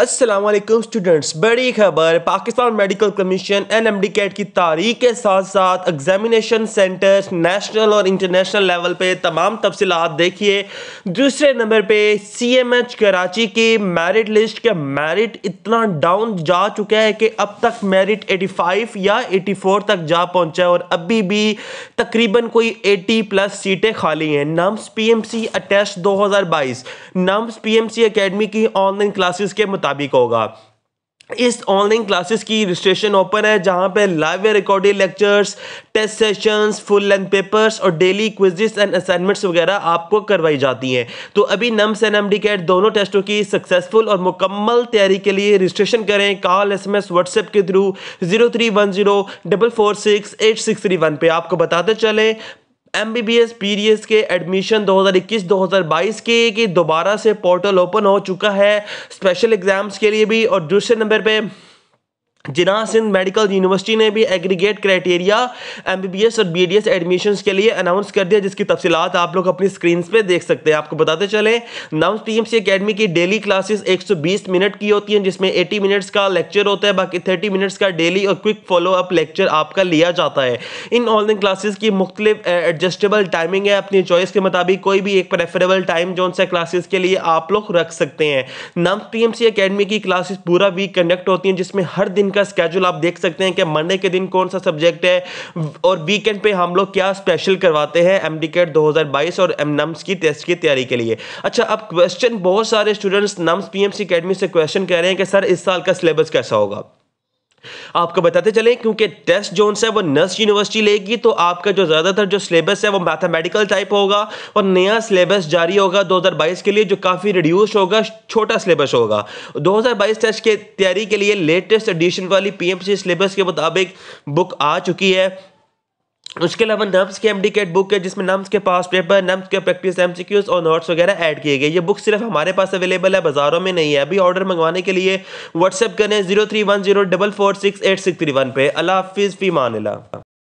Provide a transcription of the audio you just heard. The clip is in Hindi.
असलम स्टूडेंट्स बड़ी खबर Pakistan medical commission N M D CAT की तारीख के साथ साथ एग्जामिनेशन सेंटर्स नेशनल और इंटरनेशनल लेवल पे तमाम तफसलत देखिए दूसरे नंबर पे सी एम एच कराची की मेरिट लिस्ट का मेरिट इतना डाउन जा चुका है कि अब तक मेरिट एटी फाइव या एटी फोर तक जा पहुंचा है और अभी भी तकरीबन कोई एटी प्लस सीटें खाली हैं NUMS P M C attach दो हज़ार बाईस NUMS P M C academy की ऑनलाइन क्लासेस के मुताबिक मुताबिक होगा इस ऑनलाइन क्लासेस की रजिस्ट्रेशन ओपन है जहां पे live recorded lectures test sessions full length papers और डेली क्विजेस एंड असाइनमेंट्स वगैरह आपको करवाई जाती हैं तो अभी नम्स एंड एमडी कैट दोनों टेस्टों की सक्सेसफुल और मुकम्मल तैयारी के लिए रजिस्ट्रेशन करें call S M S WhatsApp के through zero three one zero double four six eight six three one पे आपको बताते चलें M B B S B D S के एडमिशन 2021-2022 के कि दोबारा से पोर्टल ओपन हो चुका है स्पेशल एग्ज़ाम्स के लिए भी और दूसरे नंबर पे जिना सिंध मेडिकल यूनिवर्सिटी ने भी एग्रीगेट क्राइटेरिया एमबीबीएस और बीडीएस एडमिशन्स के लिए अनाउंस कर दिया जिसकी तफसीत आप लोग अपनी स्क्रीन पे देख सकते हैं आपको बताते चले नाउ सी एकेडमी की डेली क्लासेस 120 मिनट की होती हैं जिसमें 80 मिनट्स का लेक्चर होता है बाकी 30 मिनट्स का डेली और क्विक फॉलो अप लेक्चर आपका लिया जाता है इन ऑनलाइन क्लासेस की मुख्तलिफ एडजस्टेबल टाइमिंग है अपनी चॉइस के मुताबिक कोई भी एक प्रेफरेबल टाइम जोन से क्लासेस के लिए आप लोग रख सकते हैं एम टीएमसी अकेडमी की क्लासेस पूरा वीक कंडक्ट होती हैं जिसमें हर दिन का स्केड्यूल आप देख सकते हैं कि मंडे के दिन कौन सा सब्जेक्ट है और वीकेंड पे हम लोग क्या स्पेशल करवाते हैं एम दो और एम नम्स की टेस्ट की तैयारी के लिए अच्छा अब क्वेश्चन बहुत सारे स्टूडेंट्स नम्स पी एम से क्वेश्चन कह रहे हैं कि सर इस साल का सिलेबस कैसा होगा आपको बताते चलें क्योंकि टेस्ट जोन है वो नर्स यूनिवर्सिटी लेगी तो आपका जो ज़्यादातर जो सिलेबस है वो मैथमेटिकल टाइप होगा और नया सिलेबस जारी होगा 2022 के लिए जो काफ़ी रिड्यूस होगा छोटा सिलेबस होगा 2022 टेस्ट के तैयारी के लिए लेटेस्ट एडिशन वाली पीएमसी सिलेबस के मुताबिक बुक आ चुकी है उसके अलावा नम्स की एमडीकेट बुक है जिसमें नम्स के पास पेपर नम्स के प्रैक्टिस एमसीक्यूज और नोट्स वगैरह ऐड किए गए ये बुक सिर्फ हमारे पास अवेलेबल है बाजारों में नहीं है अभी ऑर्डर मंगवाने के लिए व्हाट्सएप करें zero three one zero double four six eight six three one पे अला हाफिज़ फ़ी मानिला